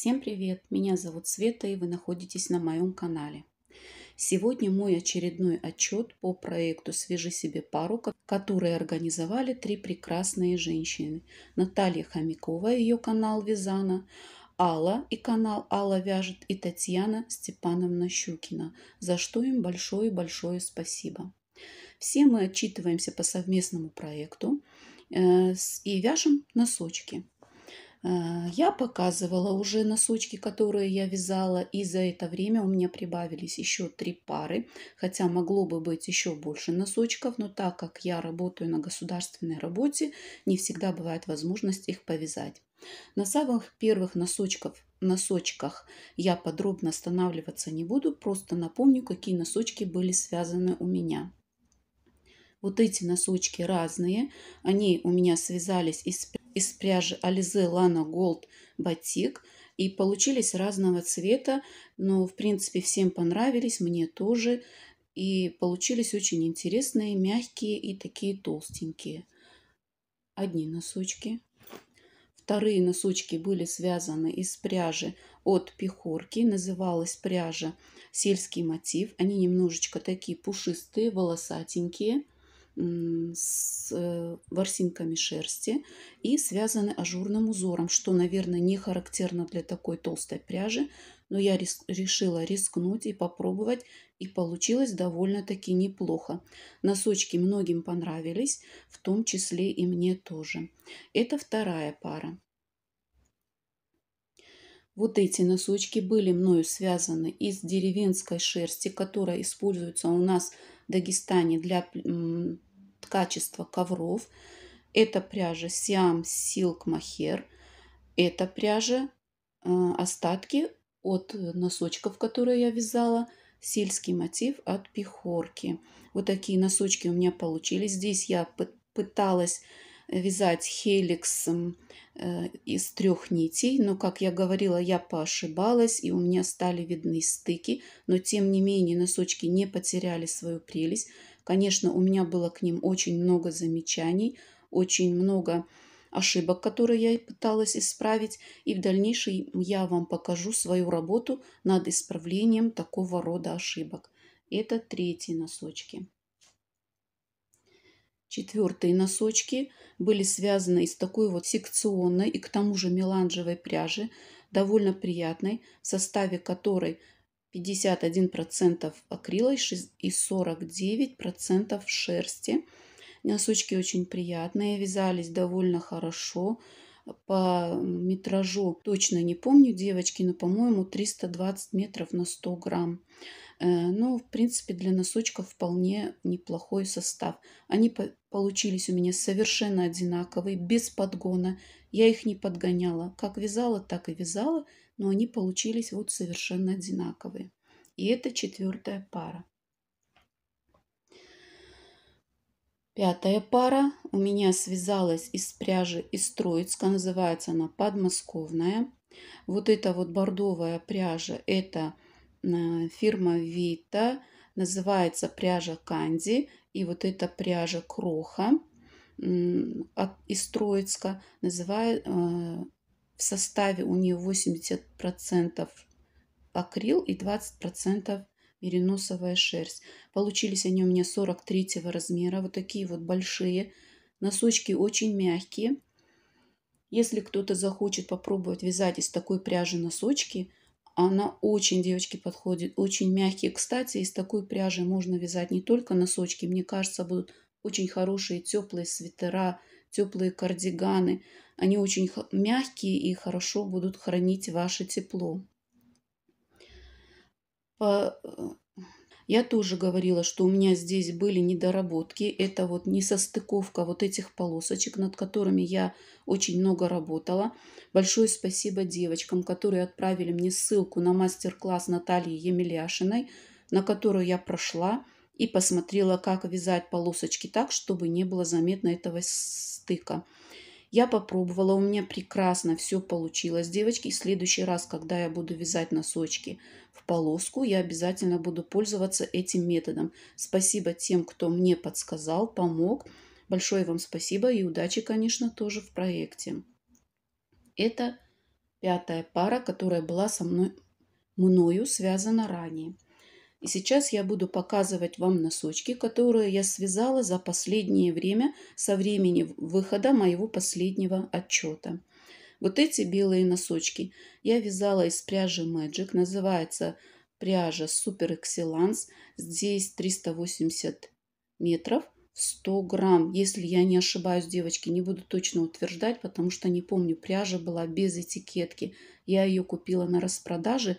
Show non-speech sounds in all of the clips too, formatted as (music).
Всем привет! Меня зовут Света и вы находитесь на моем канале. Сегодня мой очередной отчет по проекту «Свяжи себе пару», который организовали три прекрасные женщины. Наталья Хомякова, ее канал Вязана, Алла и канал Алла вяжет и Татьяна Степановна Щукина, за что им большое-большое спасибо. Все мы отчитываемся по совместному проекту э, и вяжем носочки. А, я показывала уже носочки, которые я вязала, и за это время у меня прибавились еще три пары, хотя могло бы быть еще больше носочков, но так как я работаю на государственной работе, не всегда бывает возможность их повязать. На самых первых носочков, носочках я подробно останавливаться не буду, просто напомню, какие носочки были связаны у меня. Вот эти носочки разные, они у меня связались из из пряжи Alize лана, Gold батик. И получились разного цвета, но в принципе всем понравились, мне тоже. И получились очень интересные, мягкие и такие толстенькие. Одни носочки. Вторые носочки были связаны из пряжи от пехорки. Называлась пряжа сельский мотив. Они немножечко такие пушистые, волосатенькие с э, ворсинками шерсти и связаны ажурным узором, что, наверное, не характерно для такой толстой пряжи, но я рис решила рискнуть и попробовать, и получилось довольно-таки неплохо. Носочки многим понравились, в том числе и мне тоже. Это вторая пара. Вот эти носочки были мною связаны из деревенской шерсти, которая используется у нас в Дагестане для качество ковров. Это пряжа Siam Silk Mohair. Это пряжа э, остатки от носочков, которые я вязала. Сельский мотив от пехорки. Вот такие носочки у меня получились. Здесь я пыталась вязать хеликс э, из трех нитей, но, как я говорила, я поошибалась, и у меня стали видны стыки, но, тем не менее, носочки не потеряли свою прелесть. Конечно, у меня было к ним очень много замечаний, очень много ошибок, которые я пыталась исправить, и в дальнейшем я вам покажу свою работу над исправлением такого рода ошибок. Это третьи носочки. Четвертые носочки были связаны из такой вот секционной и к тому же меланжевой пряжи, довольно приятной, в составе которой 51% акрила и 49% шерсти. Носочки очень приятные, вязались довольно хорошо. По метражу точно не помню, девочки, но, по-моему, 320 метров на 100 грамм. Э, но, ну, в принципе, для носочков вполне неплохой состав. Они получились у меня совершенно одинаковые, без подгона. Я их не подгоняла. Как вязала, так и вязала но они получились вот совершенно одинаковые. И это четвертая пара. Пятая пара у меня связалась из пряжи из Троицка, называется она подмосковная. Вот эта вот бордовая пряжа, это э, фирма Вита, называется пряжа Канди, и вот эта пряжа Кроха из Троицка, называет, э, в составе у нее 80% акрил и 20% мериносовая шерсть. Получились они у меня 43 размера, вот такие вот большие. Носочки очень мягкие. Если кто-то захочет попробовать вязать из такой пряжи носочки, она очень, девочки, подходит, очень мягкие. Кстати, из такой пряжи можно вязать не только носочки, мне кажется, будут очень хорошие теплые свитера, теплые кардиганы. Они очень мягкие и хорошо будут хранить ваше тепло. По... Э, я тоже говорила, что у меня здесь были недоработки. Это вот несостыковка вот этих полосочек, над которыми я очень много работала. Большое спасибо девочкам, которые отправили мне ссылку на мастер-класс Натальи Емельяшиной, на которую я прошла и посмотрела, как вязать полосочки так, чтобы не было заметно этого стыка. Я попробовала, у меня прекрасно все получилось, девочки. в следующий раз, когда я буду вязать носочки в полоску, я обязательно буду пользоваться этим методом. Спасибо тем, кто мне подсказал, помог. Большое вам спасибо и удачи, конечно, тоже в проекте. Это пятая пара, которая была со мной, мною связана ранее. И сейчас я буду показывать вам носочки, которые я связала за последнее время, со времени выхода моего последнего отчета. Вот эти белые носочки я вязала из пряжи Magic, называется пряжа Super Excellence, здесь 380 метров, 100 грамм, если я не ошибаюсь, девочки, не буду точно утверждать, потому что не помню, пряжа была без этикетки, я ее купила на распродаже,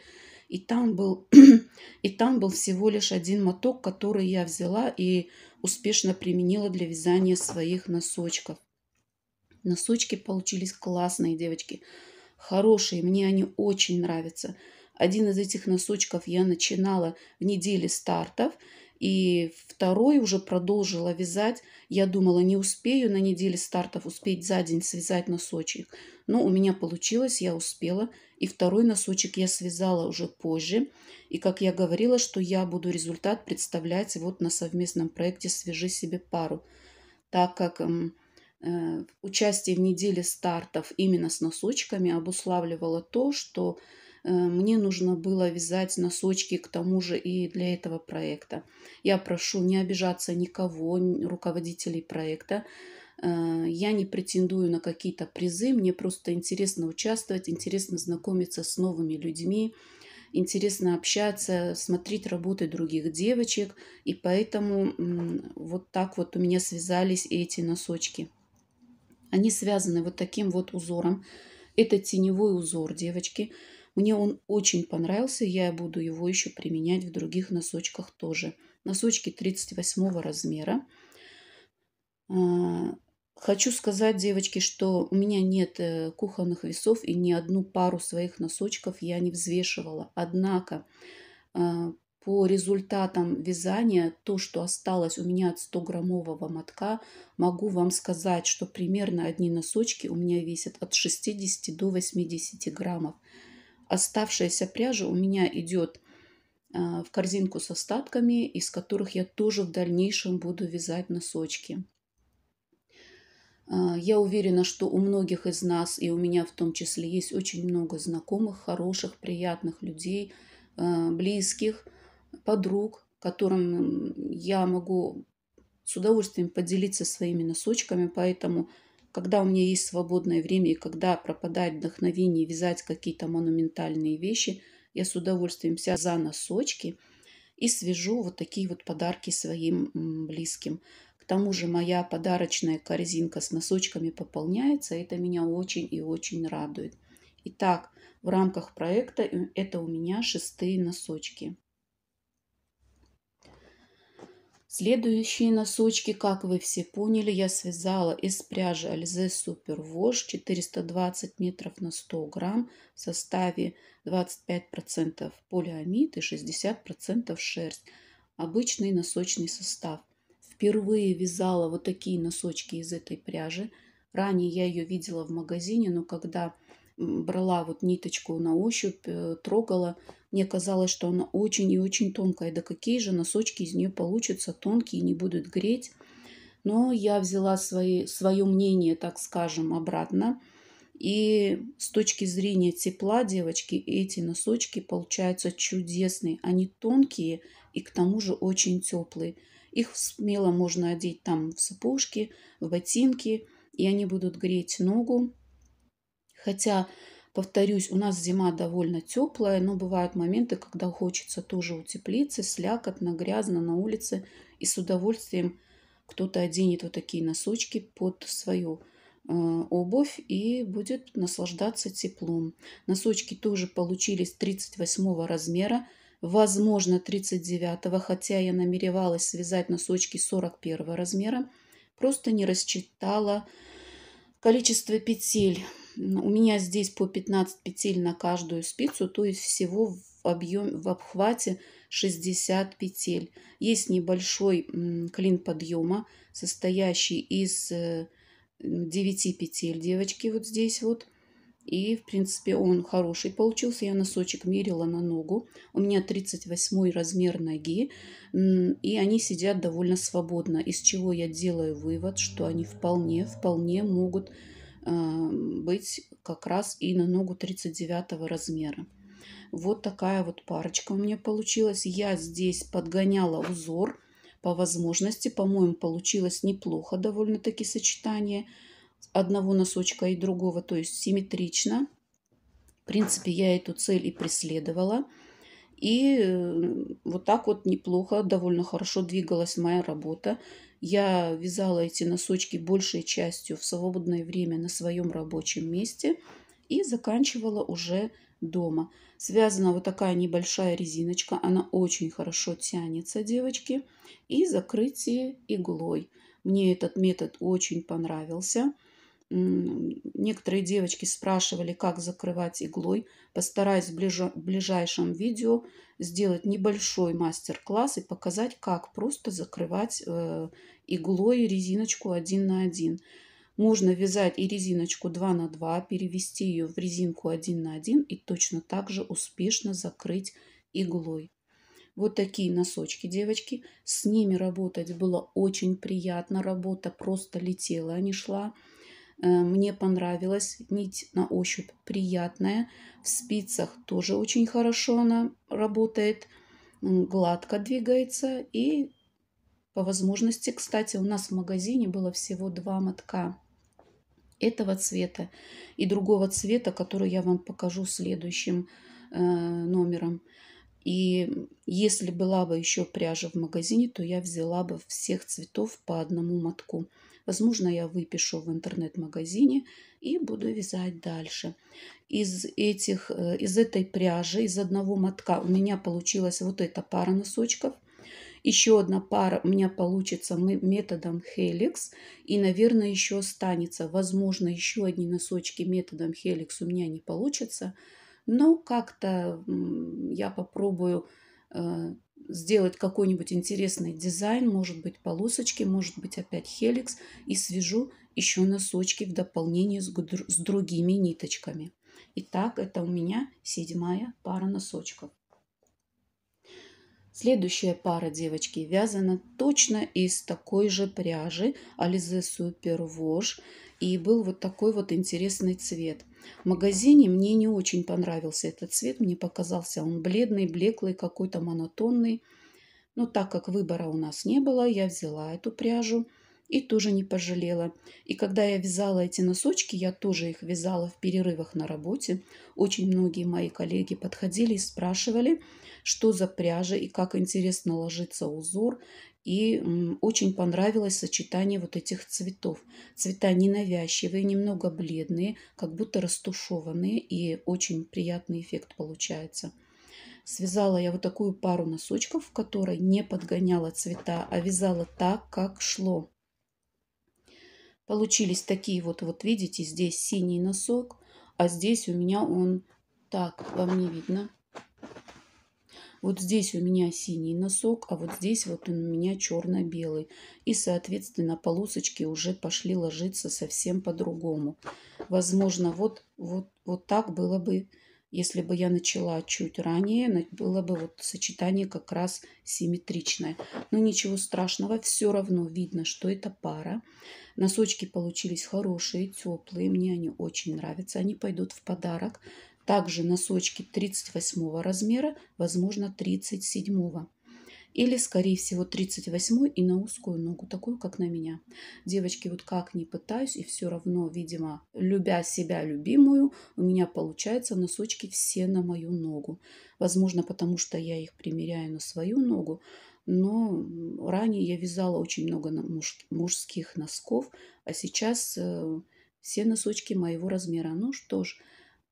и там был, (clears throat) и там был всего лишь один моток, который я взяла и успешно применила для вязания своих носочков. Носочки получились классные, девочки. Хорошие, мне они очень нравятся. Один из этих носочков я начинала в неделе стартов – и второй уже продолжила вязать. Я думала, не успею на неделе стартов успеть за день связать носочек. Но у меня получилось, я успела. И второй носочек я связала уже позже. И как я говорила, что я буду результат представлять вот на совместном проекте «Свяжи себе пару». Так как эм, э, участие в неделе стартов именно с носочками обуславливало то, что Э, мне нужно было вязать носочки к тому же и для этого проекта. Я прошу не обижаться никого, руководителей проекта. Э, я не претендую на какие-то призы, мне просто интересно участвовать, интересно знакомиться с новыми людьми, интересно общаться, смотреть работы других девочек, и поэтому вот так вот у меня связались эти носочки. Они связаны вот таким вот узором. Это теневой узор, девочки. Мне он очень понравился, я буду его еще применять в других носочках тоже. Носочки 38 размера. А, хочу сказать, девочки, что у меня нет э, кухонных весов и ни одну пару своих носочков я не взвешивала. Однако а, по результатам вязания, то, что осталось у меня от 100-граммового мотка, могу вам сказать, что примерно одни носочки у меня весят от 60 до 80 граммов. Оставшаяся пряжа у меня идет а, в корзинку с остатками, из которых я тоже в дальнейшем буду вязать носочки. А, я уверена, что у многих из нас, и у меня в том числе, есть очень много знакомых, хороших, приятных людей, а, близких, подруг, которым я могу с удовольствием поделиться своими носочками, поэтому когда у меня есть свободное время и когда пропадает вдохновение вязать какие-то монументальные вещи, я с удовольствием вся за носочки и свяжу вот такие вот подарки своим близким. К тому же моя подарочная корзинка с носочками пополняется, это меня очень и очень радует. Итак, в рамках проекта э, это у меня шестые носочки. Следующие носочки, как вы все поняли, я связала из пряжи Альзе Супер Вош 420 метров на 100 грамм в составе 25% полиамид и 60% шерсть. Обычный носочный состав. Впервые вязала вот такие носочки из этой пряжи. Ранее я ее видела в магазине, но когда брала вот ниточку на ощупь, э, трогала. Мне казалось, что она очень и очень тонкая. Да какие же носочки из нее получатся тонкие, не будут греть. Но я взяла свои, свое мнение, так скажем, обратно. И с точки зрения тепла, девочки, эти носочки получаются чудесные. Они тонкие и к тому же очень теплые. Их смело можно одеть там в сапожки, в ботинки, и они будут греть ногу Хотя, повторюсь, у нас зима довольно теплая, но бывают моменты, когда хочется тоже утеплиться, слякотно, грязно на улице, и с удовольствием кто-то оденет вот такие носочки под свою э, обувь и будет наслаждаться теплом. Носочки тоже получились 38 размера, возможно 39, хотя я намеревалась связать носочки 41 размера, просто не рассчитала количество петель. У меня здесь по 15 петель на каждую спицу, то есть всего в объеме в обхвате 60 петель. Есть небольшой клин подъема, состоящий из 9 э, петель, девочки, вот здесь вот. И, в принципе, он хороший получился. Я носочек мерила на ногу. У меня 38 размер ноги. И они сидят довольно свободно. Из чего я делаю вывод, что они вполне, вполне могут Эм, быть как раз и на ногу 39 размера. Вот такая вот парочка у меня получилась. Я здесь подгоняла узор по возможности. По-моему, получилось неплохо довольно-таки сочетание одного носочка и другого, то есть симметрично. В принципе, я эту цель и преследовала. И вот так вот неплохо, довольно хорошо двигалась моя работа. Я вязала эти носочки большей частью в свободное время на своем рабочем месте и заканчивала уже дома. Связана вот такая небольшая резиночка, она очень хорошо тянется, девочки, и закрытие иглой. Мне этот метод очень понравился. Некоторые девочки спрашивали, как закрывать иглой. Постараюсь в, ближе, в ближайшем видео сделать небольшой мастер-класс и показать, как просто закрывать э, иглой резиночку один на один. Можно вязать и резиночку 2 на 2, перевести ее в резинку 1 на 1 и точно так же успешно закрыть иглой. Вот такие носочки, девочки. С ними работать было очень приятно. Работа просто летела, а не шла. Э, мне понравилась нить на ощупь приятная. В спицах тоже очень хорошо она работает. Гладко двигается. И по возможности, кстати, у нас в магазине было всего два мотка этого цвета и другого цвета, который я вам покажу следующим э, номером. И если была бы еще пряжа в магазине, то я взяла бы всех цветов по одному мотку. Возможно, я выпишу в интернет-магазине и буду вязать дальше. Из, этих, э, из этой пряжи, из одного мотка у меня получилась вот эта пара носочков. Еще одна пара у меня получится методом хеликс. И, наверное, еще останется. Возможно, еще одни носочки методом хеликс у меня не получится. Но как-то я попробую э, сделать какой-нибудь интересный дизайн, может быть полосочки, может быть опять хеликс и свяжу еще носочки в дополнение с, с другими ниточками. Итак, это у меня седьмая пара носочков. Следующая пара, девочки, вязана точно из такой же пряжи Alize Super Wash. И был вот такой вот интересный цвет. В магазине мне не очень понравился этот цвет. Мне показался он бледный, блеклый, какой-то монотонный. Но так как выбора у нас не было, я взяла эту пряжу и тоже не пожалела. И когда я вязала эти носочки, я тоже их вязала в перерывах на работе. Очень многие мои коллеги подходили и спрашивали, что за пряжа и как интересно ложится узор. И очень понравилось сочетание вот этих цветов. Цвета ненавязчивые, немного бледные, как будто растушеванные, и очень приятный эффект получается. Связала я вот такую пару носочков, в которой не подгоняла цвета, а вязала так, как шло. Получились такие вот, вот видите, здесь синий носок, а здесь у меня он так, вам не видно, вот здесь у меня синий носок, а вот здесь вот он у меня черно-белый. И, соответственно, полосочки уже пошли ложиться совсем по-другому. Возможно, вот, вот, вот так было бы, если бы я начала чуть ранее, было бы вот сочетание как раз симметричное. Но ничего страшного, все равно видно, что это пара. Носочки получились хорошие, теплые, мне они очень нравятся, они пойдут в подарок. Также носочки 38 размера, возможно 37 или, скорее всего, 38 и на узкую ногу, такую, как на меня. Девочки, вот как ни пытаюсь, и все равно, видимо, любя себя любимую, у меня получается носочки все на мою ногу. Возможно, потому что я их примеряю на свою ногу, но ранее я вязала очень много мужских носков, а сейчас э, все носочки моего размера. Ну что ж,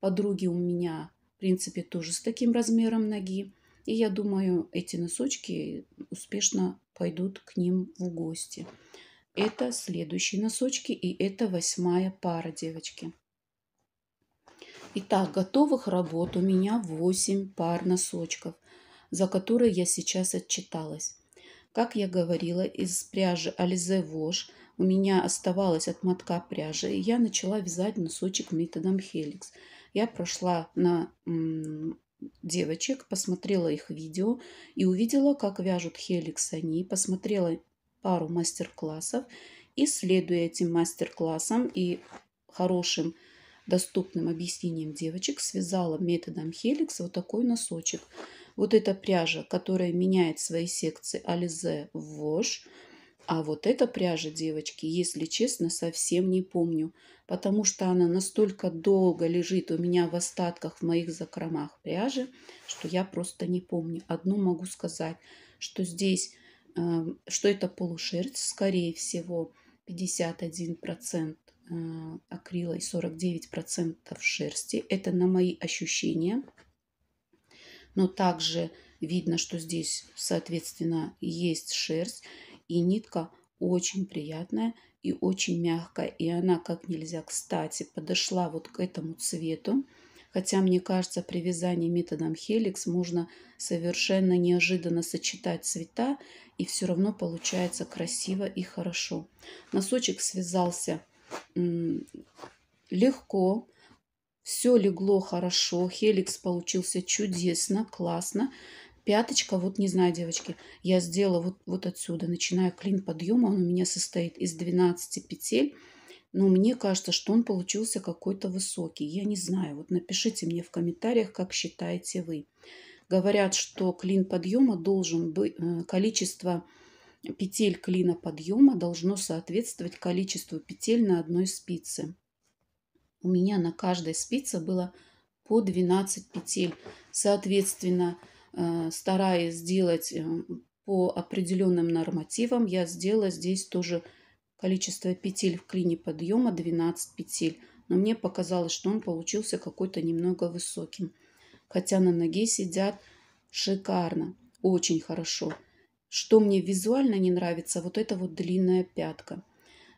Подруги у меня, в принципе, тоже с таким размером ноги. И я думаю, эти носочки успешно пойдут к ним в гости. Это следующие носочки, и это восьмая пара, девочки. Итак, готовых работ у меня 8 пар носочков, за которые я сейчас отчиталась. Как я говорила, из пряжи Alize Wash у меня оставалось от отмотка пряжи, и я начала вязать носочек методом хеликс я прошла на девочек, посмотрела их видео и увидела, как вяжут хеликс они, посмотрела пару мастер-классов и следуя этим мастер-классам и хорошим доступным объяснением девочек связала методом хеликс вот такой носочек. Вот эта пряжа, которая меняет свои секции Ализе в вож, а вот эта пряжа, девочки, если честно, совсем не помню, потому что она настолько долго лежит у меня в остатках в моих закромах пряжи, что я просто не помню. Одну могу сказать, что здесь, эм, что это полушерсть, скорее всего, 51% э, акрила и 49% шерсти. Это на мои ощущения. Но также видно, что здесь, соответственно, есть шерсть. И нитка очень приятная и очень мягкая. И она как нельзя кстати подошла вот к этому цвету. Хотя, мне кажется, при вязании методом хеликс можно совершенно неожиданно сочетать цвета, и все равно получается красиво и хорошо. Носочек связался легко, все легло хорошо, хеликс получился чудесно, классно. Пяточка, вот не знаю, девочки, я сделала вот, вот отсюда, начинаю клин подъема, он у меня состоит из 12 петель, но мне кажется, что он получился какой-то высокий. Я не знаю, вот напишите мне в комментариях, как считаете вы. Говорят, что клин подъема должен быть, э, количество петель клина подъема должно соответствовать количеству петель на одной спице. У меня на каждой спице было по 12 петель. Соответственно, Э, стараясь сделать э, по определенным нормативам, я сделала здесь тоже количество петель в клине подъема 12 петель. Но мне показалось, что он получился какой-то немного высоким. Хотя на ноге сидят шикарно, очень хорошо. Что мне визуально не нравится, вот эта вот длинная пятка.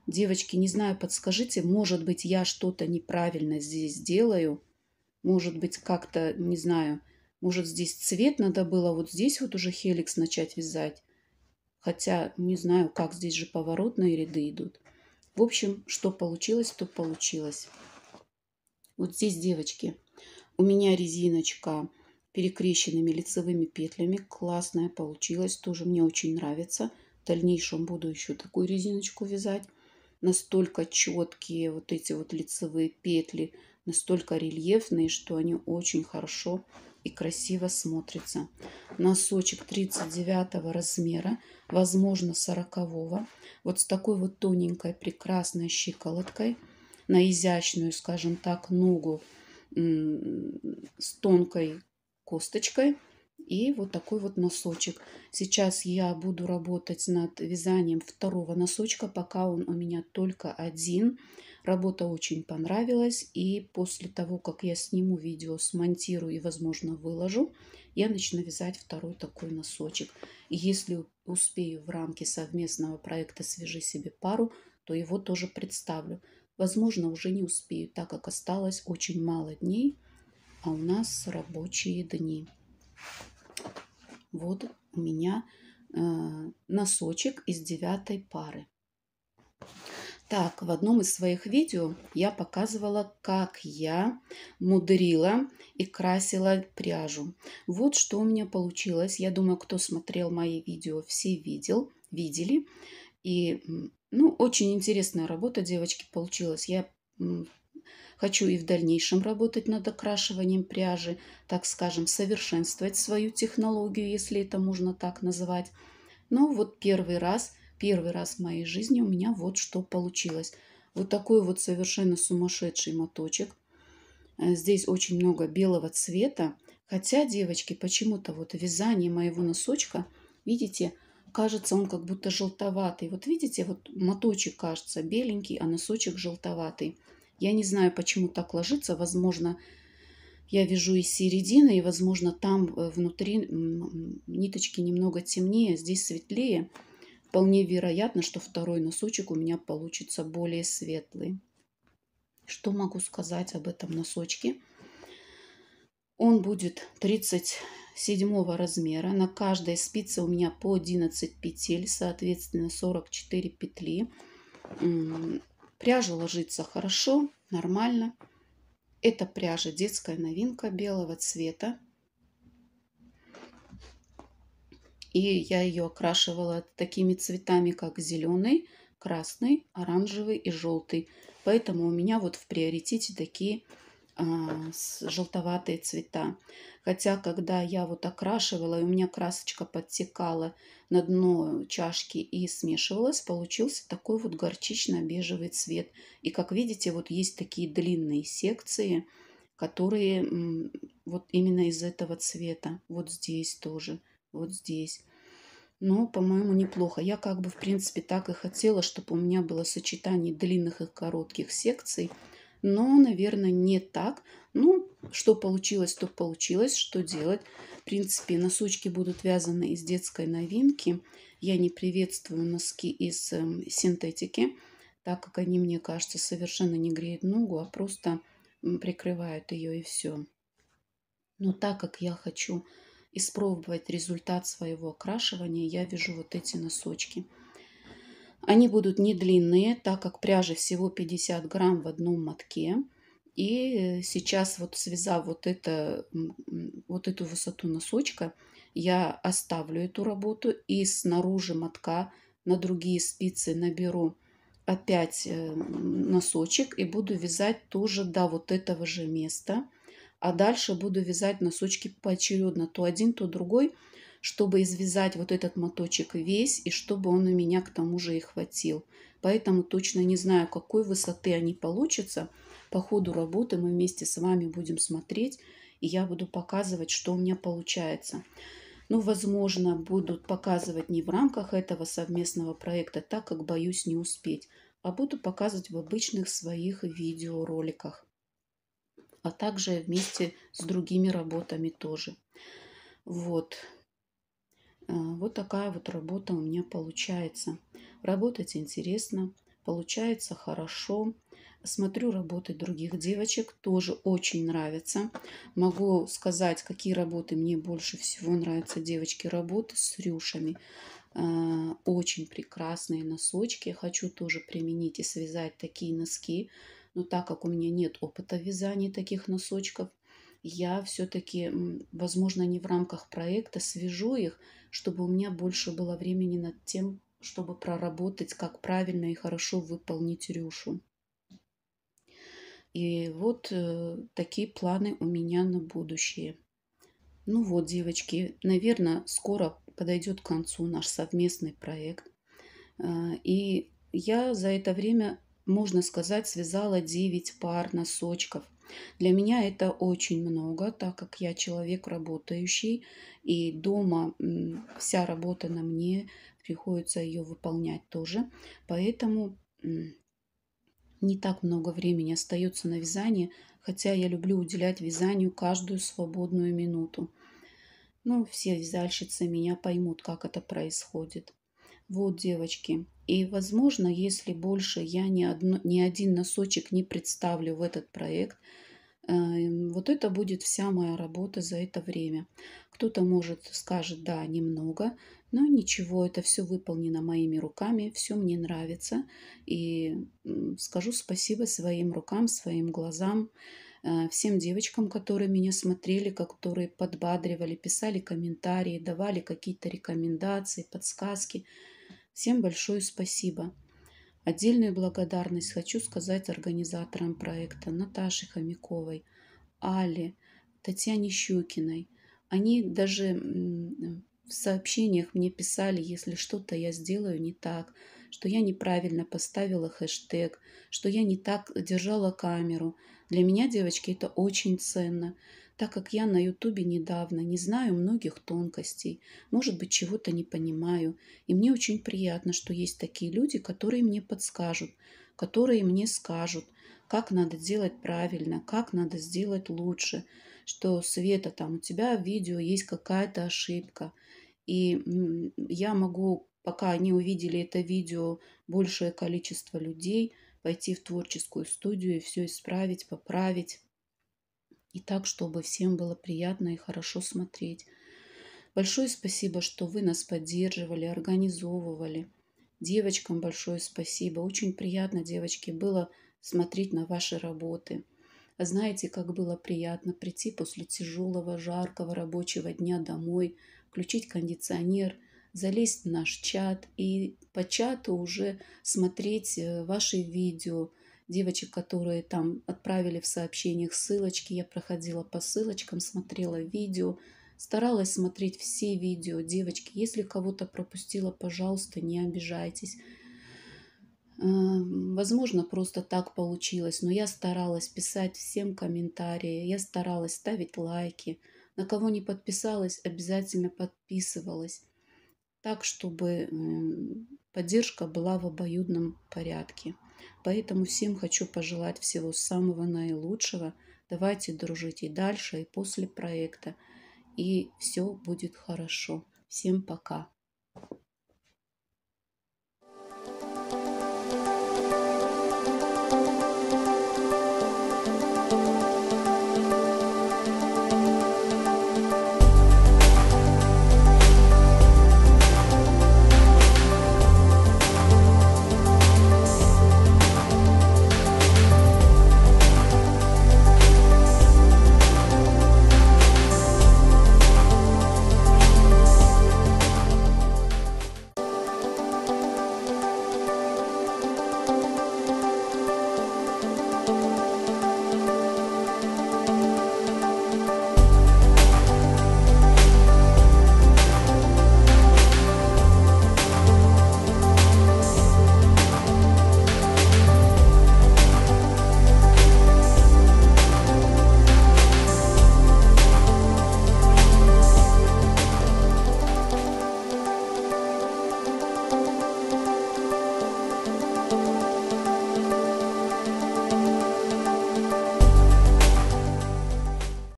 Девочки, не знаю, подскажите, может быть, я что-то неправильно здесь делаю. Может быть, как-то, не знаю, может, здесь цвет надо было вот здесь вот уже хеликс начать вязать. Хотя не знаю, как здесь же поворотные ряды идут. В общем, что получилось, то получилось. Вот здесь, девочки, у меня резиночка перекрещенными лицевыми петлями. Классная получилась, тоже мне очень нравится. В дальнейшем буду еще такую резиночку вязать. Настолько четкие вот эти вот лицевые петли, настолько рельефные, что они очень хорошо и красиво смотрится. Носочек 39 размера, возможно 40. -го. Вот с такой вот тоненькой прекрасной щиколоткой на изящную, скажем так, ногу с тонкой косточкой и вот такой вот носочек. Сейчас я буду работать над вязанием второго носочка, пока он у меня только один. Один Работа очень понравилась, и после того, как я сниму видео, смонтирую и, возможно, выложу, я начну вязать второй такой носочек. И если успею в рамки совместного проекта «Свяжи себе пару», то его тоже представлю. Возможно, уже не успею, так как осталось очень мало дней, а у нас рабочие дни. Вот у меня э, носочек из девятой пары. Так, в одном из своих видео я показывала, как я мудрила и красила пряжу. Вот что у меня получилось. Я думаю, кто смотрел мои видео, все видел, видели. И, ну, очень интересная работа, девочки, получилась. Я хочу и в дальнейшем работать над окрашиванием пряжи, так скажем, совершенствовать свою технологию, если это можно так назвать. Но вот первый раз – Первый раз в моей жизни у меня вот что получилось. Вот такой вот совершенно сумасшедший моточек. Э, здесь очень много белого цвета. Хотя, девочки, почему-то вот вязание моего носочка, видите, кажется он как будто желтоватый. Вот видите, вот моточек кажется беленький, а носочек желтоватый. Я не знаю, почему так ложится. Возможно, я вяжу из середины, и, возможно, там э, внутри ниточки немного темнее, здесь светлее. Вполне вероятно, что второй носочек у меня получится более светлый. Что могу сказать об этом носочке? Он будет 37 размера. На каждой спице у меня по 11 петель, соответственно 44 петли. Пряжа ложится хорошо, нормально. Это пряжа детская новинка белого цвета. И я ее окрашивала такими цветами, как зеленый, красный, оранжевый и желтый. Поэтому у меня вот в приоритете такие а, желтоватые цвета. Хотя, когда я вот окрашивала, и у меня красочка подтекала на дно чашки и смешивалась, получился такой вот горчично-бежевый цвет. И, как видите, вот есть такие длинные секции, которые вот именно из этого цвета. Вот здесь тоже вот здесь. Но, по-моему, неплохо. Я как бы, в принципе, так и хотела, чтобы у меня было сочетание длинных и коротких секций. Но, наверное, не так. Ну, что получилось, то получилось. Что делать? В принципе, носочки будут вязаны из детской новинки. Я не приветствую носки из эм, синтетики, так как они, мне кажется, совершенно не греют ногу, а просто прикрывают ее и все. Но так как я хочу испробовать результат своего окрашивания, я вяжу вот эти носочки. Они будут не длинные, так как пряжи всего 50 грамм в одном мотке. И э, сейчас вот связав вот, это, вот эту высоту носочка, я оставлю эту работу и снаружи мотка на другие спицы наберу опять э, носочек и буду вязать тоже до вот этого же места – а дальше буду вязать носочки поочередно, то один, то другой, чтобы извязать вот этот моточек весь, и чтобы он у меня к тому же и хватил. Поэтому точно не знаю, какой высоты они получатся. По ходу работы мы вместе с вами будем смотреть, и я буду показывать, что у меня получается. Ну, возможно, будут показывать не в рамках этого совместного проекта, так как боюсь не успеть, а буду показывать в обычных своих видеороликах а также вместе с другими работами тоже. Вот. А, вот такая вот работа у меня получается. Работать интересно, получается хорошо. Смотрю работы других девочек, тоже очень нравится. Могу сказать, какие работы мне больше всего нравятся. Девочки, работы с рюшами. А, очень прекрасные носочки. Хочу тоже применить и связать такие носки. Но так как у меня нет опыта вязания таких носочков, я все-таки, возможно, не в рамках проекта свяжу их, чтобы у меня больше было времени над тем, чтобы проработать, как правильно и хорошо выполнить рюшу. И вот э, такие планы у меня на будущее. Ну вот, девочки, наверное, скоро подойдет к концу наш совместный проект. Э, и я за это время можно сказать, связала 9 пар носочков. Для меня это очень много, так как я человек работающий, и дома вся работа на мне, приходится ее выполнять тоже. Поэтому не так много времени остается на вязание, хотя я люблю уделять вязанию каждую свободную минуту. Ну, все вязальщицы меня поймут, как это происходит. Вот, девочки, и, возможно, если больше я ни, одно, ни один носочек не представлю в этот проект, эм, вот это будет вся моя работа за это время. Кто-то может скажет, да, немного, но ничего, это все выполнено моими руками, все мне нравится. И скажу спасибо своим рукам, своим глазам, э, всем девочкам, которые меня смотрели, которые подбадривали, писали комментарии, давали какие-то рекомендации, подсказки – Всем большое спасибо. Отдельную благодарность хочу сказать организаторам проекта Наташе Хомяковой, Але, Татьяне Щукиной. Они даже в сообщениях мне писали, если что-то я сделаю не так, что я неправильно поставила хэштег, что я не так держала камеру. Для меня, девочки, это очень ценно – так как я на Ютубе недавно, не знаю многих тонкостей, может быть, чего-то не понимаю. И мне очень приятно, что есть такие люди, которые мне подскажут, которые мне скажут, как надо делать правильно, как надо сделать лучше, что Света, там у тебя в видео есть какая-то ошибка. И я могу, пока они увидели это видео большее количество людей, пойти в творческую студию и все исправить, поправить и так, чтобы всем было приятно и хорошо смотреть. Большое спасибо, что вы нас поддерживали, организовывали. Девочкам большое спасибо. Очень приятно, девочки, было смотреть на ваши работы. А знаете, как было приятно прийти после тяжелого, жаркого рабочего дня домой, включить кондиционер, залезть в наш чат и по чату уже смотреть э, ваши видео – девочек, которые там отправили в сообщениях ссылочки. Я проходила по ссылочкам, смотрела видео, старалась смотреть все видео. Девочки, если кого-то пропустила, пожалуйста, не обижайтесь. Эм, возможно, просто так получилось, но я старалась писать всем комментарии, я старалась ставить лайки. На кого не подписалась, обязательно подписывалась. Так, чтобы эм, поддержка была в обоюдном порядке. Поэтому всем хочу пожелать всего самого наилучшего. Давайте дружить и дальше, и после проекта. И все будет хорошо. Всем пока.